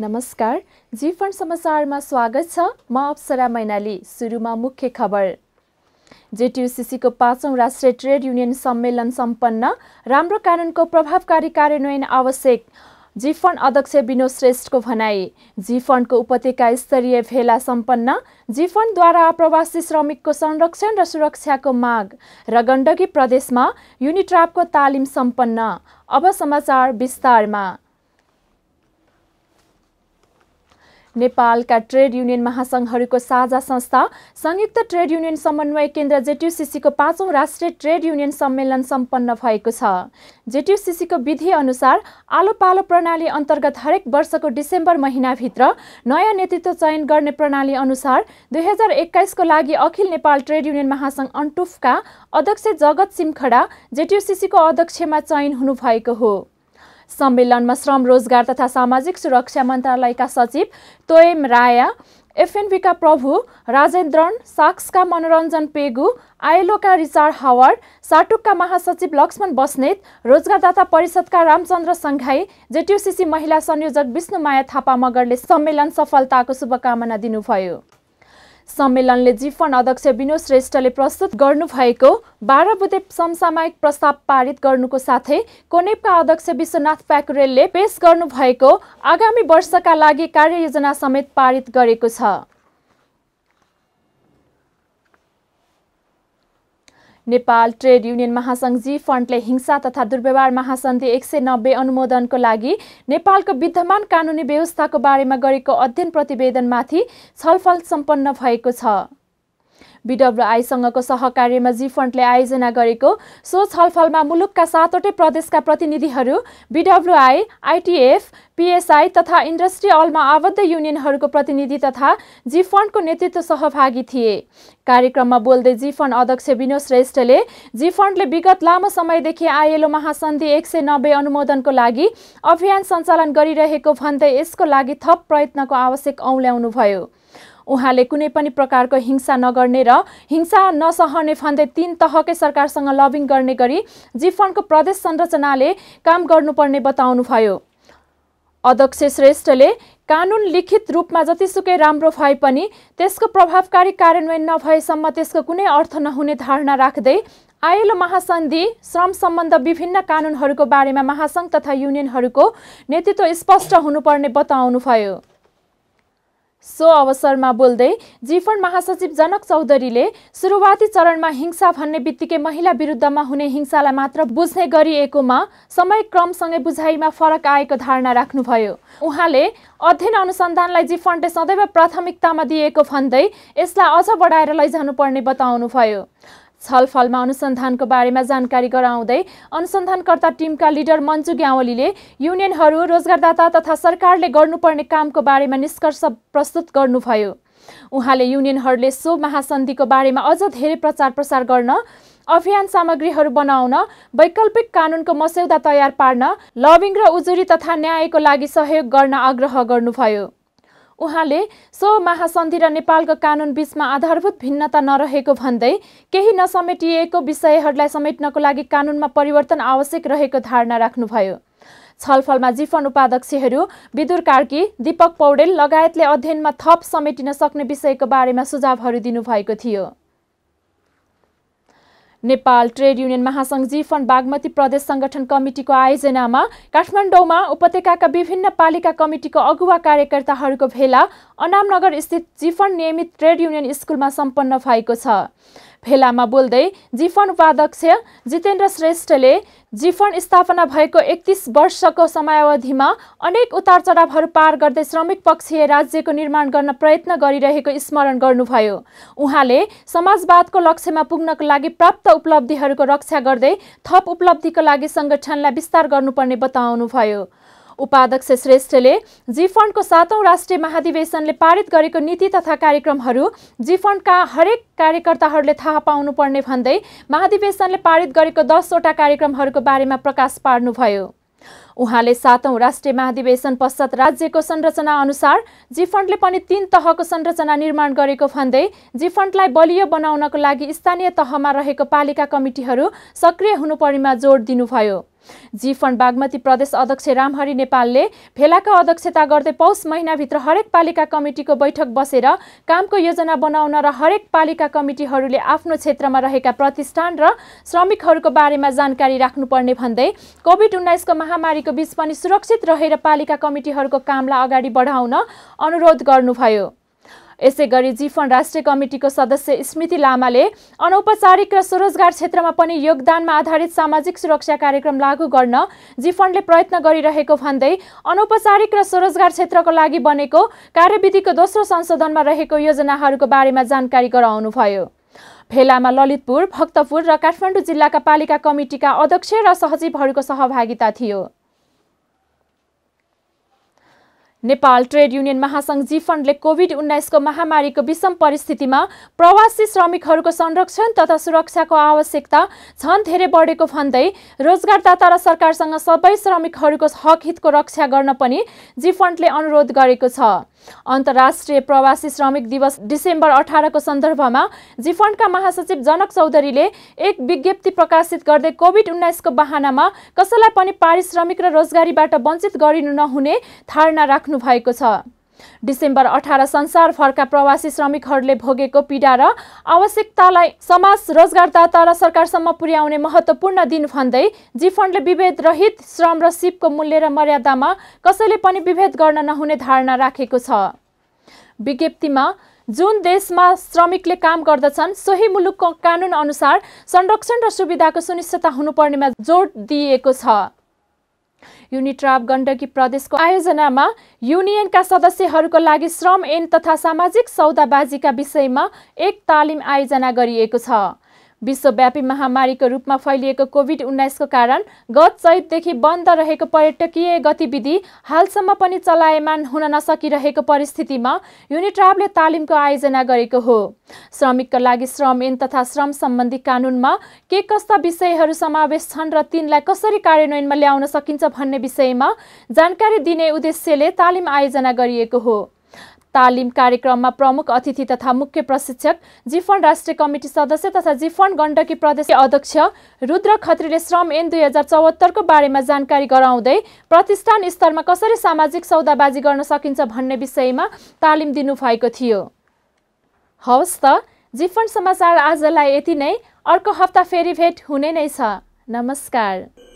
नमस्कार जीवन समाचारमा स्वागत छ म अप्सरा मैनाली सुरुमा मुख्य खबर जेटियुसिसीको पाँचौँ राष्ट्रिय ट्रेड युनियन सम्मेलन सम्पन्न राम्रो कानुनको प्रभावकारी कार्यान्वयन आवश्यक फन्ड अध्यक्ष विनोद श्रेष्ठको भनाई फन्डको उपत्यका स्तरीय भेला सम्पन्न जीफन्डद्वारा आप्रवासी श्रमिकको संरक्षण र सुरक्षाको माग र गण्डकी प्रदेशमा युनिट्रापको तालिम सम्पन्न अब समाचार विस्तारमा नेपालका ट्रेड युनियन महासङ्घहरूको साझा संस्था संयुक्त ट्रेड युनियन समन्वय केन्द्र जेटियुसिसीको पाँचौँ राष्ट्रिय ट्रेड युनियन सम्मेलन सम्पन्न भएको छ जेटियुसिसीको विधि अनुसार आलो पालो प्रणाली अन्तर्गत हरेक वर्षको डिसेम्बर महिनाभित्र नयाँ नेतृत्व चयन गर्ने प्रणाली अनुसार दुई हजार एक्काइसको लागि अखिल नेपाल ट्रेड युनियन महासङ्घ अन्टुफका अध्यक्ष जगत सिमखडा जेटियुसिसीको अध्यक्षमा चयन हुनुभएको हो सम्मेलनमा श्रम रोजगार तथा सामाजिक सुरक्षा मन्त्रालयका सचिव तोयम राया एफएनबीका प्रभु राजेन्द्रन साक्सका मनोरञ्जन पेगु आइलोका रिचार्ड हावर्ड साटुकका महासचिव लक्ष्मण बस्नेत रोजगारदाता परिषदका रामचन्द्र सङ्घाई जेटियुसिसी महिला संयोजक विष्णुमाया थापा मगरले सम्मेलन सफलताको शुभकामना दिनुभयो सम्मेलनले जिफन अध्यक्ष विनोद श्रेष्ठले प्रस्तुत गर्नुभएको बाह्र बुधे समसामयिक प्रस्ताव पारित गर्नुको साथै कोनेपका अध्यक्ष विश्वनाथ प्याकुरेलले पेश गर्नुभएको आगामी वर्षका लागि कार्ययोजना समेत पारित गरेको छ नेपाल ट्रेड युनियन जी फन्डले हिंसा तथा दुर्व्यवहार महासन्धि एक सय नब्बे अनुमोदनको लागि नेपालको विद्यमान कानुनी व्यवस्थाको बारेमा गरेको अध्ययन प्रतिवेदनमाथि छलफल सम्पन्न भएको छ बिडब्लुआईसँगको सहकार्यमा जी फन्डले आयोजना गरेको सो छलफलमा मुलुकका सातवटै प्रदेशका प्रतिनिधिहरू बिडब्लुआई आइटिएफ पिएसआई तथा इन्डस्ट्री अलमा आबद्ध युनियनहरूको प्रतिनिधि तथा जी फन्डको नेतृत्व सहभागी थिए कार्यक्रममा बोल्दै जी फन्ड अध्यक्ष विनोद श्रेष्ठले जी फन्डले विगत लामो समयदेखि आइएलओ महासन्धि एक सय नब्बे अनुमोदनको लागि अभियान सञ्चालन गरिरहेको भन्दै यसको लागि थप प्रयत्नको आवश्यक औल्याउनुभयो उहाँले कुनै पनि प्रकारको हिंसा नगर्ने र हिंसा नसहने भन्दै तीन तहकै सरकारसँग लबिङ गर्ने गरी जिफन्डको प्रदेश संरचनाले काम गर्नुपर्ने बताउनुभयो अध्यक्ष श्रेष्ठले कानुन लिखित रूपमा जतिसुकै राम्रो भए पनि त्यसको प्रभावकारी कार्यान्वयन नभएसम्म त्यसको कुनै अर्थ नहुने धारणा राख्दै आयल महासन्धि श्रम सम्बन्ध विभिन्न कानुनहरूको बारेमा महासङ्घ तथा युनियनहरूको नेतृत्व स्पष्ट हुनुपर्ने बताउनुभयो सो अवसरमा बोल्दै जिफन महासचिव जनक चौधरीले सुरुवाती चरणमा हिंसा भन्ने बित्तिकै महिला विरुद्धमा हुने हिंसालाई मात्र बुझ्ने गरिएकोमा समयक्रमसँगै बुझाइमा फरक आएको धारणा राख्नुभयो उहाँले अध्ययन अनुसन्धानलाई जिफन्डले सदैव प्राथमिकतामा दिएको भन्दै यसलाई अझ बढाएर लैजानुपर्ने बताउनुभयो छलफलमा अनुसन्धानको बारेमा जानकारी गराउँदै अनुसन्धानकर्ता टिमका लिडर मन्जु ग्यावलीले युनियनहरू रोजगारदाता तथा सरकारले गर्नुपर्ने कामको बारेमा निष्कर्ष प्रस्तुत गर्नुभयो उहाँले युनियनहरूले सो महासन्धिको बारेमा अझ धेरै प्रचार प्रसार गर्न अभियान सामग्रीहरू बनाउन वैकल्पिक कानुनको मस्यौदा तयार पार्न लबिङ र उजुरी तथा न्यायको लागि सहयोग गर्न आग्रह गर्नुभयो उहाँले सो महासन्धि र नेपालको कानुन बीचमा आधारभूत भिन्नता नरहेको भन्दै केही नसमेटिएको विषयहरूलाई समेट्नको लागि कानुनमा परिवर्तन आवश्यक रहेको धारणा राख्नुभयो छलफलमा जिफन उपाध्यक्षहरू विदुर कार्की दीपक पौडेल लगायतले अध्ययनमा थप समेटिन सक्ने विषयको बारेमा सुझावहरू दिनुभएको थियो नेपाल ट्रेड युनियन महासङ्घ जीफन बागमती प्रदेश सङ्गठन कमिटीको आयोजनामा काठमाडौँमा उपत्यकाका विभिन्न पालिका कमिटीको अगुवा कार्यकर्ताहरूको भेला अनामनगर स्थित जीफन नियमित ट्रेड युनियन स्कुलमा सम्पन्न भएको छ भेलामा बोल्दै जिफन उपाध्यक्ष जितेन्द्र श्रेष्ठले जिफन स्थापना भएको एकतिस वर्षको समयावधिमा अनेक उतार चढावहरू पार गर्दै श्रमिक पक्षीय राज्यको निर्माण गर्न प्रयत्न गरिरहेको स्मरण गर्नुभयो उहाँले समाजवादको लक्ष्यमा पुग्नको लागि प्राप्त उपलब्धिहरूको रक्षा गर्दै थप उपलब्धिको लागि सङ्गठनलाई विस्तार गर्नुपर्ने बताउनुभयो उपाध्यक्ष श्रेष्ठले जी फन्डको सातौँ राष्ट्रिय महाधिवेशनले पारित गरेको नीति तथा कार्यक्रमहरू जी फन्डका हरेक कार्यकर्ताहरूले थाहा पाउनुपर्ने भन्दै महाधिवेशनले पारित गरेको दसवटा कार्यक्रमहरूको बारेमा प्रकाश पार्नुभयो उहाँले सातौं राष्ट्रिय महाधिवेशन पश्चात राज्यको संरचना अनुसार जीफन्डले पनि तीन तहको संरचना निर्माण गरेको भन्दै जीफन्डलाई बलियो बनाउनको लागि स्थानीय तहमा रहेको पालिका कमिटीहरू सक्रिय हुनु पर्नेमा जोड दिनुभयो जी फन्ड बागमती प्रदेश अध्यक्ष रामहरि नेपालले भेलाको अध्यक्षता गर्दै पौष महिनाभित्र हरेक पालिका कमिटीको बैठक बसेर कामको योजना बनाउन र हरेक पालिका कमिटीहरूले आफ्नो क्षेत्रमा रहेका प्रतिष्ठान र श्रमिकहरूको बारेमा जानकारी राख्नुपर्ने भन्दै कोभिड उन्नाइसको महामारीको आदिको बीच पनि सुरक्षित रहेर पालिका कमिटीहरूको कामलाई अगाडि बढाउन अनुरोध गर्नुभयो यसै गरी जिफन राष्ट्रिय कमिटीको सदस्य स्मृति लामाले अनौपचारिक र स्वरोजगार क्षेत्रमा पनि योगदानमा आधारित सामाजिक सुरक्षा कार्यक्रम लागू गर्न जिफनले प्रयत्न गरिरहेको भन्दै अनौपचारिक र स्वरोजगार क्षेत्रको लागि बनेको कार्यविधिको दोस्रो संशोधनमा रहेको योजनाहरूको बारेमा जानकारी गराउनुभयो भेलामा ललितपुर भक्तपुर र काठमाडौँ जिल्लाका पालिका कमिटीका अध्यक्ष र सहजीवहरूको सहभागिता थियो नेपाल ट्रेड युनियन महासङ्घ जीफन्डले कोभिड उन्नाइसको महामारीको विषम परिस्थितिमा प्रवासी श्रमिकहरूको संरक्षण तथा सुरक्षाको आवश्यकता झन् धेरै बढेको भन्दै रोजगारदाता र सरकारसँग सबै श्रमिकहरूको हक हितको रक्षा गर्न पनि जीफन्डले अनुरोध गरेको छ अन्तर्राष्ट्रिय प्रवासी श्रमिक दिवस डिसेम्बर अठारको सन्दर्भमा जीफन्डका महासचिव जनक चौधरीले एक विज्ञप्ति प्रकाशित गर्दै कोभिड उन्नाइसको बहानामा कसैलाई पनि पारिश्रमिक र रोजगारीबाट वञ्चित गरिनु नहुने धारणा राख्नु राख्नु भएको छ डिसेम्बर अठार संसारभरका प्रवासी श्रमिकहरूले भोगेको पीडा र आवश्यकतालाई समाज रोजगारदाता र सरकारसम्म पुर्याउने महत्त्वपूर्ण दिन भन्दै जीफन्डले विभेद रहित श्रम र सिपको मूल्य र मर्यादामा कसैले पनि विभेद गर्न नहुने धारणा राखेको छ विज्ञप्तिमा जुन देशमा श्रमिकले काम गर्दछन् सोही मुलुकको कानुन अनुसार संरक्षण र सुविधाको सुनिश्चितता हुनुपर्नेमा जोड दिइएको छ युनिट्राप गण्डकी प्रदेशको आयोजनामा युनियनका सदस्यहरूको लागि श्रम ऐन तथा सामाजिक सौदाबाजीका विषयमा एक तालिम आयोजना गरिएको छ विश्वव्यापी महामारीको रूपमा फैलिएको कोभिड उन्नाइसको कारण गत चैतदेखि बन्द रहेको पर्यटकीय गतिविधि हालसम्म पनि चलायमान हुन नसकिरहेको परिस्थितिमा युनिट्राभले तालिमको आयोजना गरेको हो श्रमिकका लागि श्रम ऐन तथा श्रम सम्बन्धी कानुनमा के कस्ता विषयहरू समावेश छन् र तिनलाई कसरी कार्यान्वयनमा ल्याउन सकिन्छ भन्ने विषयमा जानकारी दिने उद्देश्यले तालिम आयोजना गरिएको हो तालिम कार्यक्रममा प्रमुख अतिथि तथा मुख्य प्रशिक्षक जिफन राष्ट्रिय कमिटी सदस्य तथा जिफन गण्डकी प्रदेश अध्यक्ष रुद्र खत्रीले श्रम एन दुई हजार चौहत्तरको बारेमा जानकारी गराउँदै प्रतिष्ठान स्तरमा कसरी सामाजिक सौदाबाजी गर्न सकिन्छ भन्ने विषयमा तालिम दिनुभएको थियो हवस् त जिफन समाचार आजलाई यति नै अर्को हप्ता फेरि भेट हुने नै छ नमस्कार